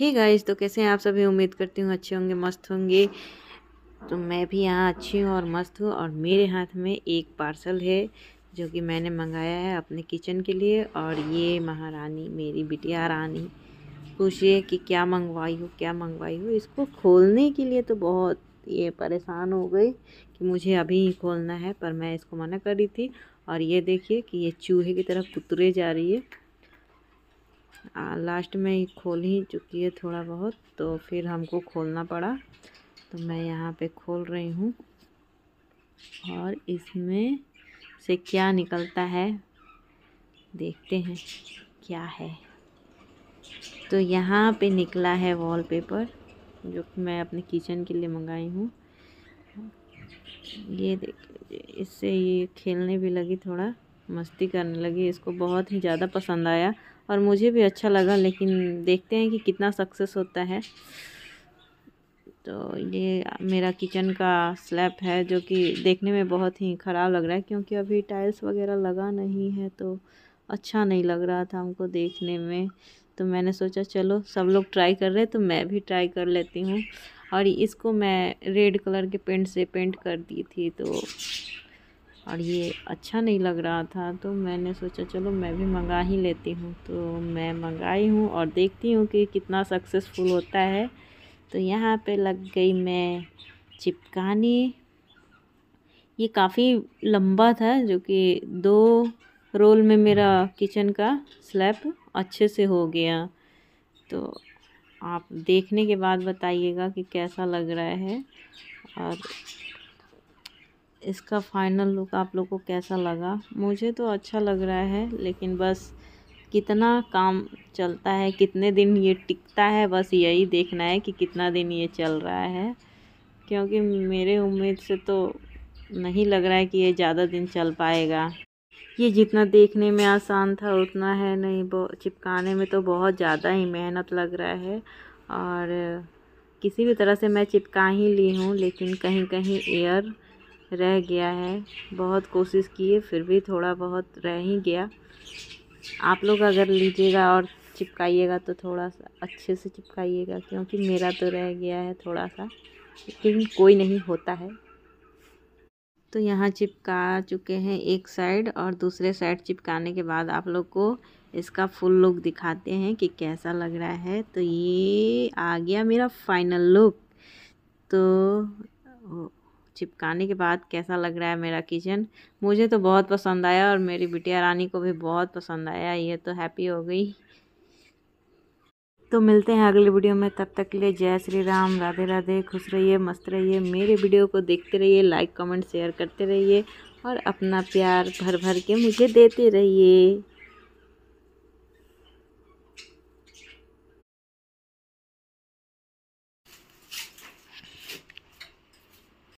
ही guys तो कैसे हैं आप सभी उम्मीद करती हूँ अच्छे होंगे मस्त होंगे तो मैं भी यहाँ अच्छी हूँ और मस्त हूँ और मेरे हाथ में एक पार्सल है जो कि मैंने मंगाया है अपने किचन के लिए और ये महारानी मेरी बिटिया रानी पूछिए कि क्या मंगवाई हो क्या मंगवाई हो इसको खोलने के लिए तो बहुत ये परेशान हो गई कि मुझे अभी ही खोलना है पर मैं इसको मना कर रही थी और ये देखिए कि ये चूहे की तरफ कुतरे जा रही है आ, लास्ट में ही खोल ही चुकी है थोड़ा बहुत तो फिर हमको खोलना पड़ा तो मैं यहाँ पे खोल रही हूँ और इसमें से क्या निकलता है देखते हैं क्या है तो यहाँ पे निकला है वॉलपेपर जो कि मैं अपने किचन के लिए मंगाई हूँ ये देख इससे ये खेलने भी लगी थोड़ा मस्ती करने लगी इसको बहुत ही ज़्यादा पसंद आया और मुझे भी अच्छा लगा लेकिन देखते हैं कि कितना सक्सेस होता है तो ये मेरा किचन का स्लैब है जो कि देखने में बहुत ही ख़राब लग रहा है क्योंकि अभी टाइल्स वगैरह लगा नहीं है तो अच्छा नहीं लग रहा था हमको देखने में तो मैंने सोचा चलो सब लोग ट्राई कर रहे हैं तो मैं भी ट्राई कर लेती हूँ और इसको मैं रेड कलर के पेंट से पेंट कर दी थी तो और ये अच्छा नहीं लग रहा था तो मैंने सोचा चलो मैं भी मंगा ही लेती हूँ तो मैं मंगाई हूँ और देखती हूँ कि कितना सक्सेसफुल होता है तो यहाँ पे लग गई मैं चिपकानी ये काफ़ी लंबा था जो कि दो रोल में मेरा किचन का स्लैब अच्छे से हो गया तो आप देखने के बाद बताइएगा कि कैसा लग रहा है और इसका फाइनल लुक आप लोग को कैसा लगा मुझे तो अच्छा लग रहा है लेकिन बस कितना काम चलता है कितने दिन ये टिकता है बस यही देखना है कि कितना दिन ये चल रहा है क्योंकि मेरे उम्मीद से तो नहीं लग रहा है कि ये ज़्यादा दिन चल पाएगा ये जितना देखने में आसान था उतना है नहीं चिपकाने में तो बहुत ज़्यादा ही मेहनत लग रहा है और किसी भी तरह से मैं चिपका ही ली हूँ लेकिन कहीं कहीं एयर रह गया है बहुत कोशिश किए फिर भी थोड़ा बहुत रह ही गया आप लोग अगर लीजिएगा और चिपकाइएगा तो थोड़ा सा अच्छे से चिपकाइएगा क्योंकि मेरा तो रह गया है थोड़ा सा लेकिन कोई नहीं होता है तो यहाँ चिपका चुके हैं एक साइड और दूसरे साइड चिपकाने के बाद आप लोग को इसका फुल लुक दिखाते हैं कि कैसा लग रहा है तो ये आ गया मेरा फाइनल लुक तो चिपकाने के बाद कैसा लग रहा है मेरा किचन मुझे तो बहुत पसंद आया और मेरी बिटिया रानी को भी बहुत पसंद आया ये तो हैप्पी हो गई तो मिलते हैं अगले वीडियो में तब तक के लिए जय श्री राम राधे राधे खुश रहिए मस्त रहिए मेरे वीडियो को देखते रहिए लाइक कमेंट शेयर करते रहिए और अपना प्यार भर भर के मुझे देते रहिए